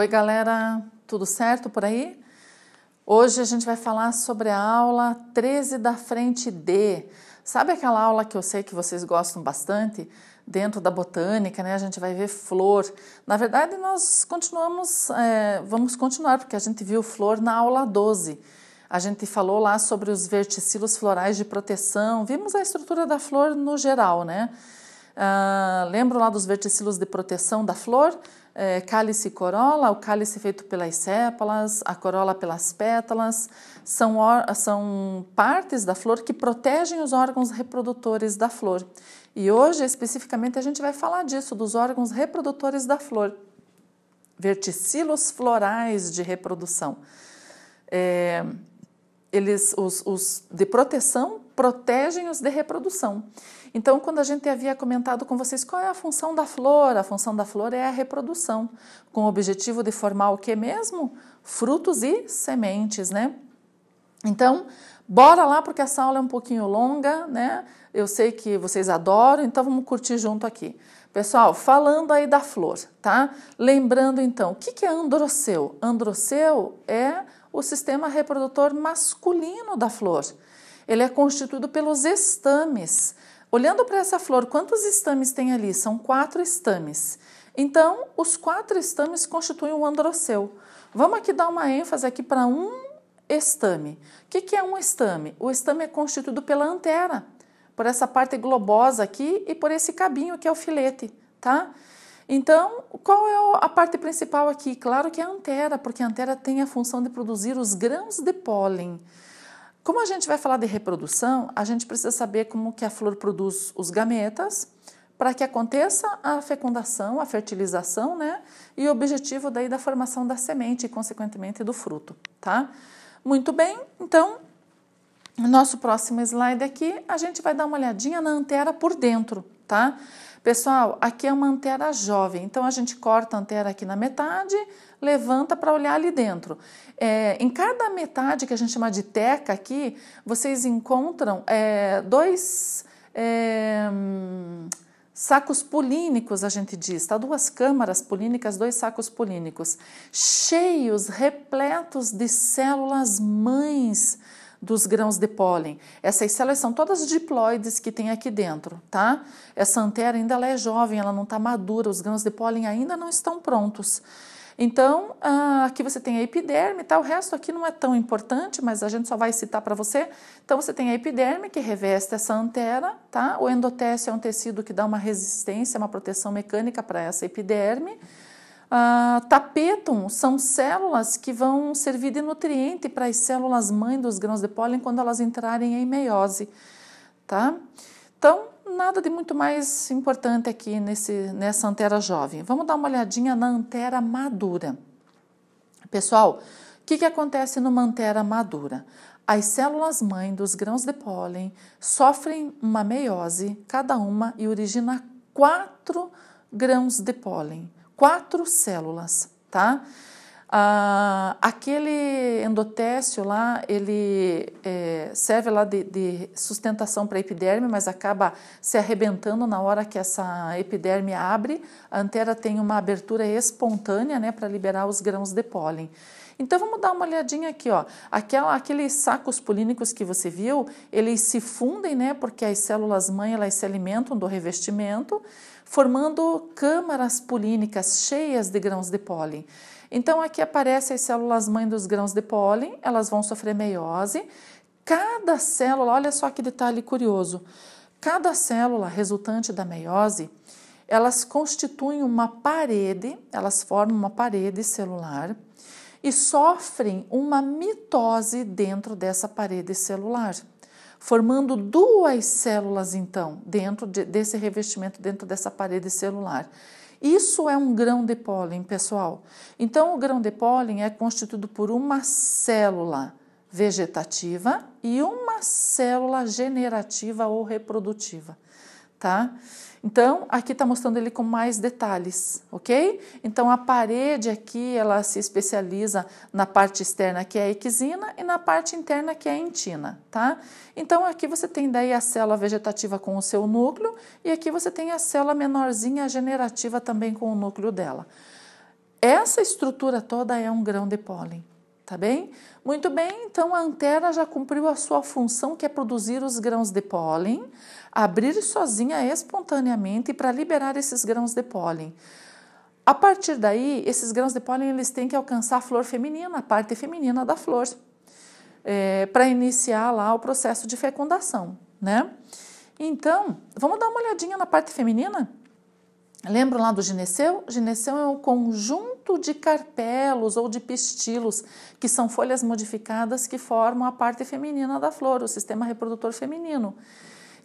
Oi, galera, tudo certo por aí? Hoje a gente vai falar sobre a aula 13 da frente D. Sabe aquela aula que eu sei que vocês gostam bastante? Dentro da botânica, né? A gente vai ver flor. Na verdade, nós continuamos, é, vamos continuar, porque a gente viu flor na aula 12. A gente falou lá sobre os verticilos florais de proteção, vimos a estrutura da flor no geral, né? Ah, lembro lá dos verticilos de proteção da flor, é, cálice e corola, o cálice feito pelas sépalas, a corola pelas pétalas, são, são partes da flor que protegem os órgãos reprodutores da flor. E hoje, especificamente, a gente vai falar disso, dos órgãos reprodutores da flor, verticilos florais de reprodução. É, eles, os, os de proteção, protegem os de reprodução. Então, quando a gente havia comentado com vocês qual é a função da flor, a função da flor é a reprodução, com o objetivo de formar o que mesmo? Frutos e sementes, né? Então, bora lá porque essa aula é um pouquinho longa, né? Eu sei que vocês adoram, então vamos curtir junto aqui. Pessoal, falando aí da flor, tá? Lembrando então, o que é androceu? Androceu é o sistema reprodutor masculino da flor. Ele é constituído pelos estames. Olhando para essa flor, quantos estames tem ali? São quatro estames. Então, os quatro estames constituem o androceu. Vamos aqui dar uma ênfase aqui para um estame. O que, que é um estame? O estame é constituído pela antera, por essa parte globosa aqui e por esse cabinho que é o filete, tá? Então, qual é a parte principal aqui? Claro que é a antera, porque a antera tem a função de produzir os grãos de pólen. Como a gente vai falar de reprodução, a gente precisa saber como que a flor produz os gametas para que aconteça a fecundação, a fertilização, né? E o objetivo daí da formação da semente e consequentemente do fruto, tá? Muito bem, então nosso próximo slide aqui, a gente vai dar uma olhadinha na antera por dentro, tá? Pessoal, aqui é uma antera jovem, então a gente corta a antera aqui na metade, levanta para olhar ali dentro. É, em cada metade que a gente chama de teca aqui, vocês encontram é, dois é, sacos polínicos, a gente diz, tá? Duas câmaras polínicas, dois sacos polínicos, cheios, repletos de células mães dos grãos de pólen. Essas células são todas diploides que tem aqui dentro, tá? Essa antera ainda é jovem, ela não está madura, os grãos de pólen ainda não estão prontos. Então, ah, aqui você tem a epiderme, tá? O resto aqui não é tão importante, mas a gente só vai citar para você. Então, você tem a epiderme que reveste essa antera, tá? O endotécio é um tecido que dá uma resistência, uma proteção mecânica para essa epiderme. Uh, tapetum são células que vão servir de nutriente para as células mãe dos grãos de pólen quando elas entrarem em meiose, tá? Então, nada de muito mais importante aqui nesse, nessa antera jovem. Vamos dar uma olhadinha na antera madura. Pessoal, o que, que acontece numa antera madura? As células-mãe dos grãos de pólen sofrem uma meiose, cada uma, e origina quatro grãos de pólen, quatro células, tá? Ah, aquele endotécio lá, ele é, serve lá de, de sustentação para a epiderme, mas acaba se arrebentando na hora que essa epiderme abre. A antera tem uma abertura espontânea né, para liberar os grãos de pólen. Então vamos dar uma olhadinha aqui, ó. Aquela, aqueles sacos polínicos que você viu, eles se fundem, né? Porque as células mãe elas se alimentam do revestimento, formando câmaras polínicas cheias de grãos de pólen. Então aqui aparecem as células mãe dos grãos de pólen, elas vão sofrer meiose. Cada célula, olha só que detalhe curioso. Cada célula resultante da meiose, elas constituem uma parede, elas formam uma parede celular e sofrem uma mitose dentro dessa parede celular, formando duas células então dentro de, desse revestimento dentro dessa parede celular. Isso é um grão de pólen, pessoal. Então, o grão de pólen é constituído por uma célula vegetativa e uma célula generativa ou reprodutiva, tá? Então, aqui está mostrando ele com mais detalhes, ok? Então, a parede aqui, ela se especializa na parte externa, que é a equisina, e na parte interna, que é a intina, tá? Então, aqui você tem daí a célula vegetativa com o seu núcleo, e aqui você tem a célula menorzinha, generativa, também com o núcleo dela. Essa estrutura toda é um grão de pólen tá bem? Muito bem, então a antera já cumpriu a sua função que é produzir os grãos de pólen, abrir sozinha espontaneamente para liberar esses grãos de pólen. A partir daí, esses grãos de pólen eles têm que alcançar a flor feminina, a parte feminina da flor, é, para iniciar lá o processo de fecundação, né? Então, vamos dar uma olhadinha na parte feminina? Lembram lá do gineceu? Gineceu é o conjunto de carpelos ou de pistilos, que são folhas modificadas que formam a parte feminina da flor, o sistema reprodutor feminino.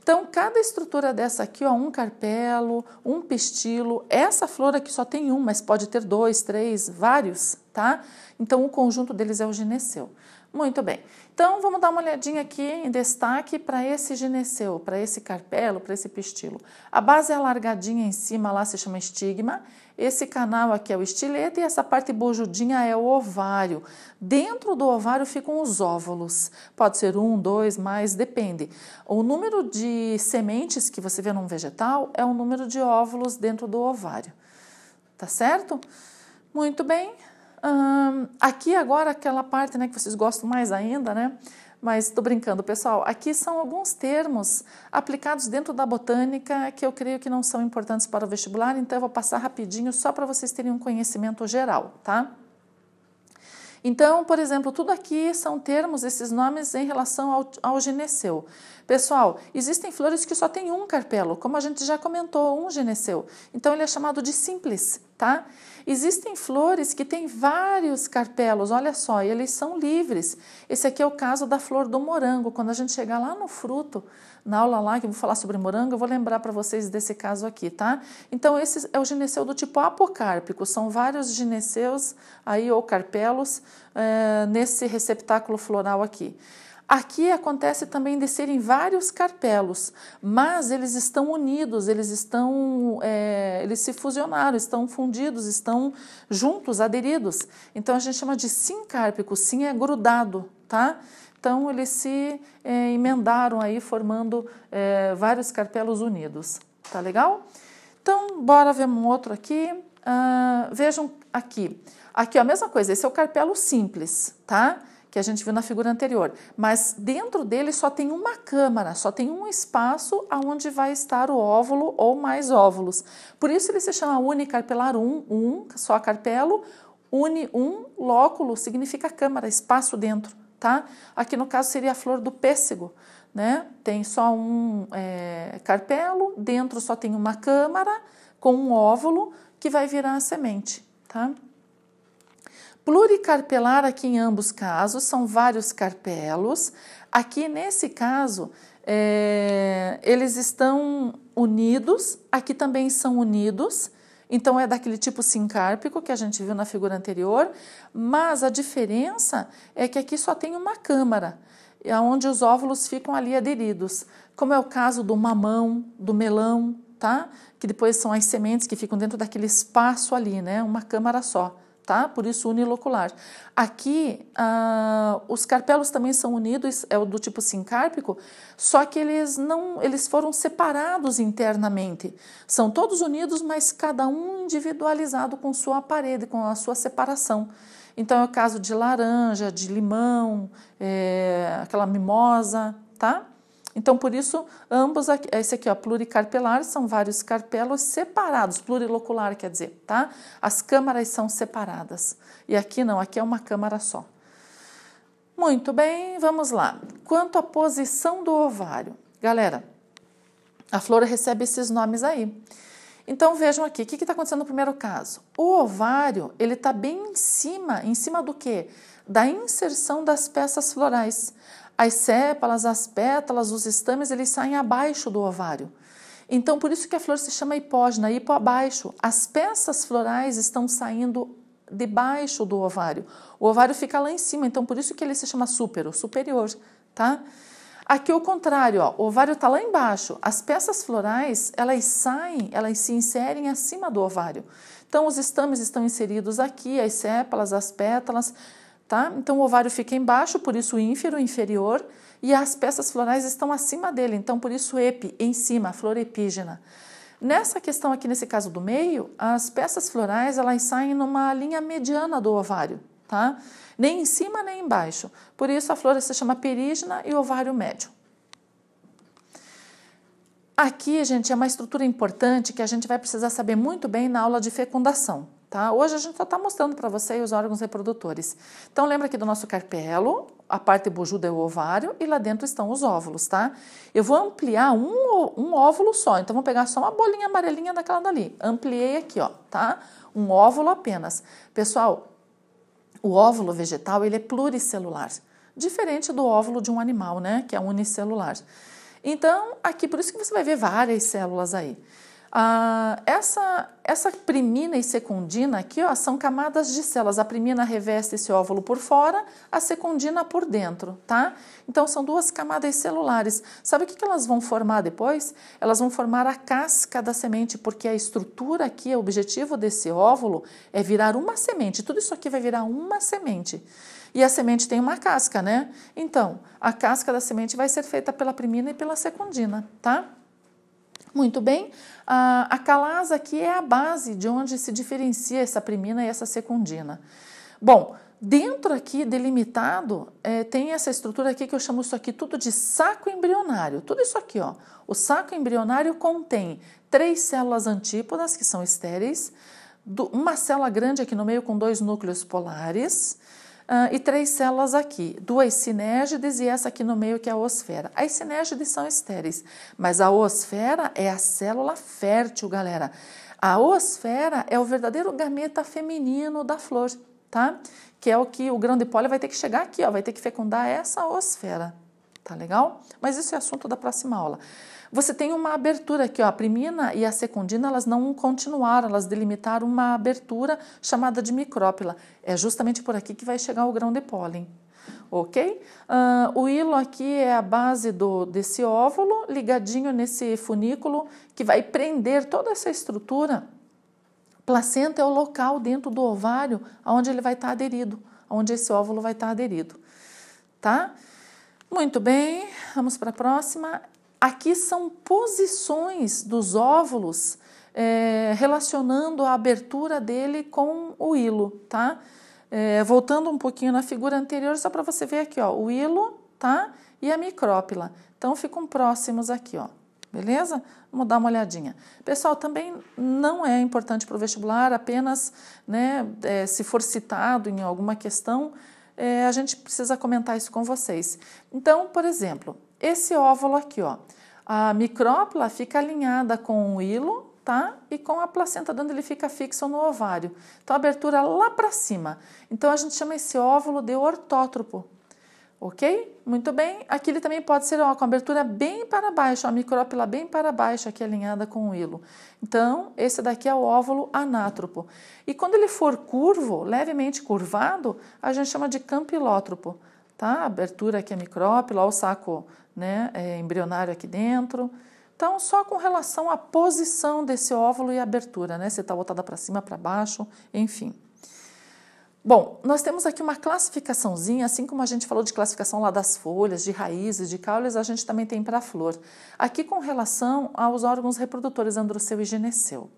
Então, cada estrutura dessa aqui, ó, um carpelo, um pistilo, essa flor aqui só tem um, mas pode ter dois, três, vários, tá? Então, o conjunto deles é o gineceu. Muito bem. Então, vamos dar uma olhadinha aqui em destaque para esse gineceu, para esse carpelo, para esse pistilo. A base é alargadinha em cima lá se chama estigma, esse canal aqui é o estileto e essa parte bojudinha é o ovário. Dentro do ovário ficam os óvulos, pode ser um, dois, mais, depende. O número de sementes que você vê num vegetal é o número de óvulos dentro do ovário, tá certo? Muito bem. Hum, aqui agora aquela parte né, que vocês gostam mais ainda, né? Mas estou brincando, pessoal. Aqui são alguns termos aplicados dentro da botânica que eu creio que não são importantes para o vestibular, então eu vou passar rapidinho só para vocês terem um conhecimento geral, tá? Então, por exemplo, tudo aqui são termos, esses nomes em relação ao, ao gineceu. Pessoal, existem flores que só têm um carpelo, como a gente já comentou, um gineceu. Então, ele é chamado de simples, tá? Existem flores que têm vários carpelos, olha só, e eles são livres. Esse aqui é o caso da flor do morango. Quando a gente chegar lá no fruto, na aula lá que eu vou falar sobre morango, eu vou lembrar para vocês desse caso aqui, tá? Então, esse é o gineceu do tipo apocárpico, são vários gineceus aí, ou carpelos é, nesse receptáculo floral aqui. Aqui acontece também de serem vários carpelos, mas eles estão unidos, eles estão, é, eles se fusionaram, estão fundidos, estão juntos, aderidos. Então a gente chama de sincárpico, sim é grudado, tá? Então, eles se eh, emendaram aí, formando eh, vários carpelos unidos. Tá legal? Então, bora ver um outro aqui. Uh, vejam aqui. Aqui, ó, a mesma coisa. Esse é o carpelo simples, tá? Que a gente viu na figura anterior. Mas dentro dele só tem uma câmara, só tem um espaço aonde vai estar o óvulo ou mais óvulos. Por isso ele se chama unicarpelar 1, um, um, só carpelo. Uni 1, um, lóculo, significa câmara, espaço dentro tá? Aqui no caso seria a flor do pêssego, né? Tem só um é, carpelo, dentro só tem uma câmara com um óvulo que vai virar a semente, tá? Pluricarpelar aqui em ambos casos são vários carpelos. Aqui nesse caso é, eles estão unidos, aqui também são unidos, então é daquele tipo sincárpico que a gente viu na figura anterior, mas a diferença é que aqui só tem uma câmara, onde os óvulos ficam ali aderidos, como é o caso do mamão, do melão, tá? Que depois são as sementes que ficam dentro daquele espaço ali, né? Uma câmara só tá? Por isso unilocular. Aqui, ah, os carpelos também são unidos, é do tipo sincárpico, só que eles não, eles foram separados internamente. São todos unidos, mas cada um individualizado com sua parede, com a sua separação. Então, é o caso de laranja, de limão, é, aquela mimosa, tá? Então, por isso, ambos, aqui, esse aqui, ó, pluricarpelar, são vários carpelos separados, plurilocular quer dizer, tá? As câmaras são separadas. E aqui não, aqui é uma câmara só. Muito bem, vamos lá. Quanto à posição do ovário, galera, a flor recebe esses nomes aí. Então vejam aqui, o que está acontecendo no primeiro caso? O ovário ele está bem em cima, em cima do que? Da inserção das peças florais. As sépalas, as pétalas, os estames, eles saem abaixo do ovário. Então, por isso que a flor se chama hipógena, hipo abaixo. As peças florais estão saindo debaixo do ovário. O ovário fica lá em cima, então por isso que ele se chama súpero, superior, tá? Aqui o contrário, ó, o ovário está lá embaixo. As peças florais, elas saem, elas se inserem acima do ovário. Então os estames estão inseridos aqui, as sépalas, as pétalas. Tá? Então o ovário fica embaixo, por isso ínfero, inferior, e as peças florais estão acima dele, então por isso epi, em cima, flor epígena. Nessa questão aqui, nesse caso do meio, as peças florais elas saem numa linha mediana do ovário, tá? Nem em cima nem embaixo. Por isso a flor se chama perígena e ovário médio. Aqui, gente, é uma estrutura importante que a gente vai precisar saber muito bem na aula de fecundação. Tá? Hoje a gente só está mostrando para você os órgãos reprodutores. Então lembra aqui do nosso carpelo, a parte bojuda é o ovário e lá dentro estão os óvulos, tá? Eu vou ampliar um, um óvulo só, então vou pegar só uma bolinha amarelinha daquela dali. Ampliei aqui, ó, tá? Um óvulo apenas. Pessoal, o óvulo vegetal ele é pluricelular, diferente do óvulo de um animal, né? Que é unicelular. Então aqui por isso que você vai ver várias células aí. Ah, essa, essa primina e secundina aqui ó, são camadas de células. A primina reveste esse óvulo por fora, a secundina por dentro, tá? Então são duas camadas celulares. Sabe o que, que elas vão formar depois? Elas vão formar a casca da semente, porque a estrutura aqui, o objetivo desse óvulo é virar uma semente. Tudo isso aqui vai virar uma semente. E a semente tem uma casca, né? Então, a casca da semente vai ser feita pela primina e pela secundina, tá? Muito bem, a calasa aqui é a base de onde se diferencia essa primina e essa secundina. Bom, dentro aqui delimitado é, tem essa estrutura aqui que eu chamo isso aqui tudo de saco embrionário. Tudo isso aqui, ó. O saco embrionário contém três células antípodas que são estéreis, uma célula grande aqui no meio com dois núcleos polares Uh, e três células aqui, duas sinégides e essa aqui no meio que é a osfera. As sinégides são estéreis, mas a osfera é a célula fértil, galera. A osfera é o verdadeiro gameta feminino da flor, tá? Que é o que o grão de pólen vai ter que chegar aqui, ó, vai ter que fecundar essa osfera, tá legal? Mas isso é assunto da próxima aula. Você tem uma abertura aqui, ó, a primina e a secundina, elas não continuaram, elas delimitaram uma abertura chamada de micrópila. É justamente por aqui que vai chegar o grão de pólen. Ok? Uh, o hilo aqui é a base do, desse óvulo, ligadinho nesse funículo, que vai prender toda essa estrutura. Placenta é o local dentro do ovário onde ele vai estar tá aderido, onde esse óvulo vai estar tá aderido. Tá? Muito bem, vamos para a próxima. Aqui são posições dos óvulos é, relacionando a abertura dele com o hilo, tá? É, voltando um pouquinho na figura anterior, só para você ver aqui, ó, o hilo, tá? E a micrópila. Então, ficam próximos aqui, ó. Beleza? Vamos dar uma olhadinha. Pessoal, também não é importante para o vestibular, apenas né, é, se for citado em alguma questão, é, a gente precisa comentar isso com vocês. Então, por exemplo, esse óvulo aqui, ó, a micrópola fica alinhada com o hilo, tá? E com a placenta, onde ele fica fixo no ovário. Então, abertura lá para cima. Então, a gente chama esse óvulo de ortótropo, ok? Muito bem. Aqui ele também pode ser ó, com abertura bem para baixo, ó, a micrópila bem para baixo, aqui alinhada com o hilo. Então, esse daqui é o óvulo anátropo. E quando ele for curvo, levemente curvado, a gente chama de campilótropo, tá? A abertura aqui é micrópila ó, o saco né, é, embrionário aqui dentro. Então, só com relação à posição desse óvulo e abertura, né, se está botada para cima, para baixo, enfim. Bom, nós temos aqui uma classificaçãozinha, assim como a gente falou de classificação lá das folhas, de raízes, de caules, a gente também tem para a flor. Aqui com relação aos órgãos reprodutores androceu e gineceu.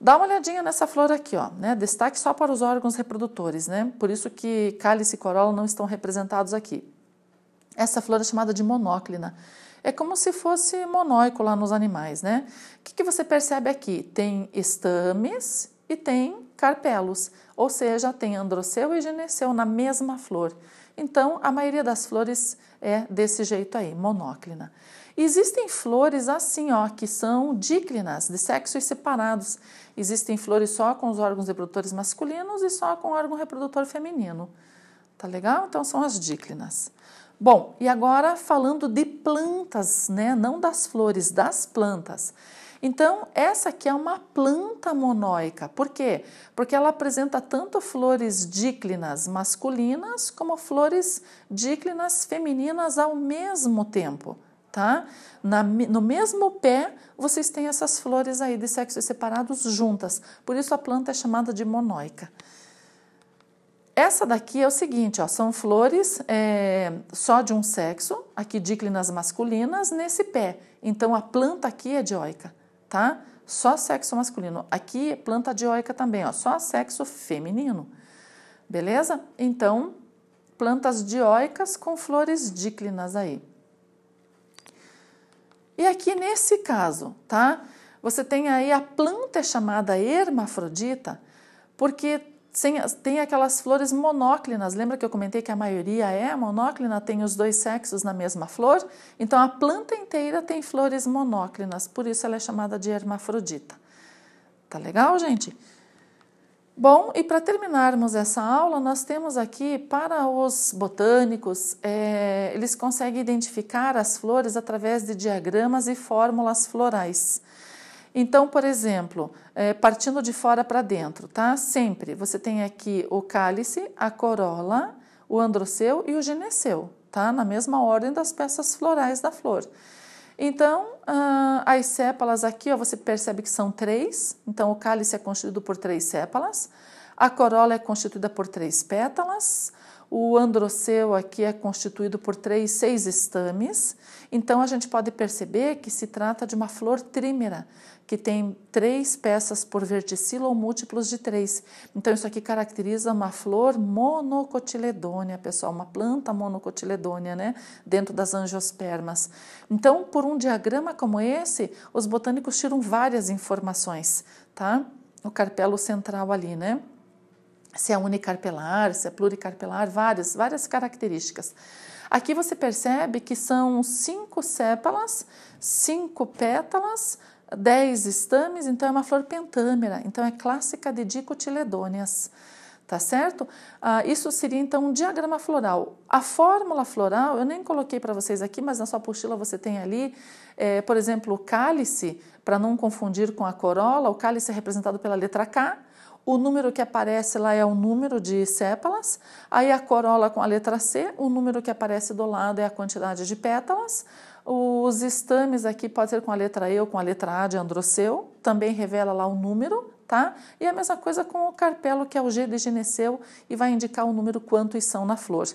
Dá uma olhadinha nessa flor aqui, ó, né? Destaque só para os órgãos reprodutores, né? Por isso que cálice e corola não estão representados aqui. Essa flor é chamada de monóclina. É como se fosse monóico lá nos animais, né? O que, que você percebe aqui? Tem estames e tem carpelos, ou seja, tem androceu e gineceu na mesma flor. Então, a maioria das flores é desse jeito aí, monóclina. Existem flores assim, ó, que são díclinas, de sexos separados. Existem flores só com os órgãos reprodutores masculinos e só com o órgão reprodutor feminino. Tá legal? Então, são as díclinas. Bom, e agora falando de plantas, né? Não das flores, das plantas. Então, essa aqui é uma planta monóica. Por quê? Porque ela apresenta tanto flores díclinas masculinas como flores díclinas femininas ao mesmo tempo, tá? Na, no mesmo pé, vocês têm essas flores aí de sexos separados juntas. Por isso a planta é chamada de monóica. Essa daqui é o seguinte, ó, são flores é, só de um sexo, aqui díclinas masculinas, nesse pé. Então a planta aqui é dioica, tá? Só sexo masculino. Aqui é planta dioica também, ó, só sexo feminino. Beleza? Então, plantas dioicas com flores díclinas aí. E aqui nesse caso, tá? Você tem aí a planta é chamada hermafrodita, porque tem aquelas flores monóclinas. Lembra que eu comentei que a maioria é monóclina, tem os dois sexos na mesma flor? Então a planta inteira tem flores monóclinas, por isso ela é chamada de hermafrodita. Tá legal, gente? Bom, e para terminarmos essa aula, nós temos aqui para os botânicos, é, eles conseguem identificar as flores através de diagramas e fórmulas florais. Então, por exemplo, é, partindo de fora para dentro, tá? Sempre você tem aqui o cálice, a corola, o androceu e o gineceu, tá? Na mesma ordem das peças florais da flor. Então, ah, as sépalas aqui, ó, você percebe que são três. Então, o cálice é constituído por três sépalas. A corola é constituída por três pétalas. O androceu aqui é constituído por três, seis estames, então a gente pode perceber que se trata de uma flor trímera, que tem três peças por verticilo ou múltiplos de três. Então, isso aqui caracteriza uma flor monocotiledônea, pessoal, uma planta monocotiledônea, né? Dentro das angiospermas. Então, por um diagrama como esse, os botânicos tiram várias informações, tá? O carpelo central ali, né? se é unicarpelar, se é pluricarpelar, várias, várias características. Aqui você percebe que são cinco sépalas, cinco pétalas, dez estames, então é uma flor pentâmera, então é clássica de dicotiledôneas, tá certo? Ah, isso seria então um diagrama floral. A fórmula floral, eu nem coloquei para vocês aqui, mas na sua apostila você tem ali, é, por exemplo, o cálice, para não confundir com a corola, o cálice é representado pela letra K, o número que aparece lá é o número de sépalas, aí a corola com a letra C, o número que aparece do lado é a quantidade de pétalas, os estames aqui pode ser com a letra E ou com a letra A de androceu, também revela lá o número, tá? E a mesma coisa com o carpelo, que é o G de gineceu e vai indicar o número quantos são na flor.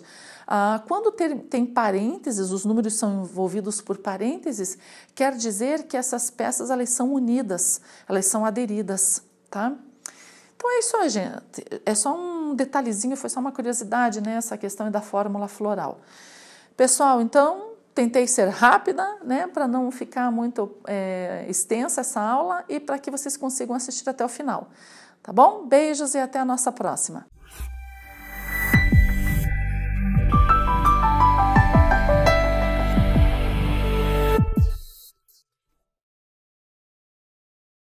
Ah, quando ter, tem parênteses, os números são envolvidos por parênteses, quer dizer que essas peças elas são unidas, elas são aderidas, tá? Então é isso, gente. É só um detalhezinho, foi só uma curiosidade, né? Essa questão da fórmula floral. Pessoal, então tentei ser rápida, né, para não ficar muito é, extensa essa aula e para que vocês consigam assistir até o final. Tá bom? Beijos e até a nossa próxima.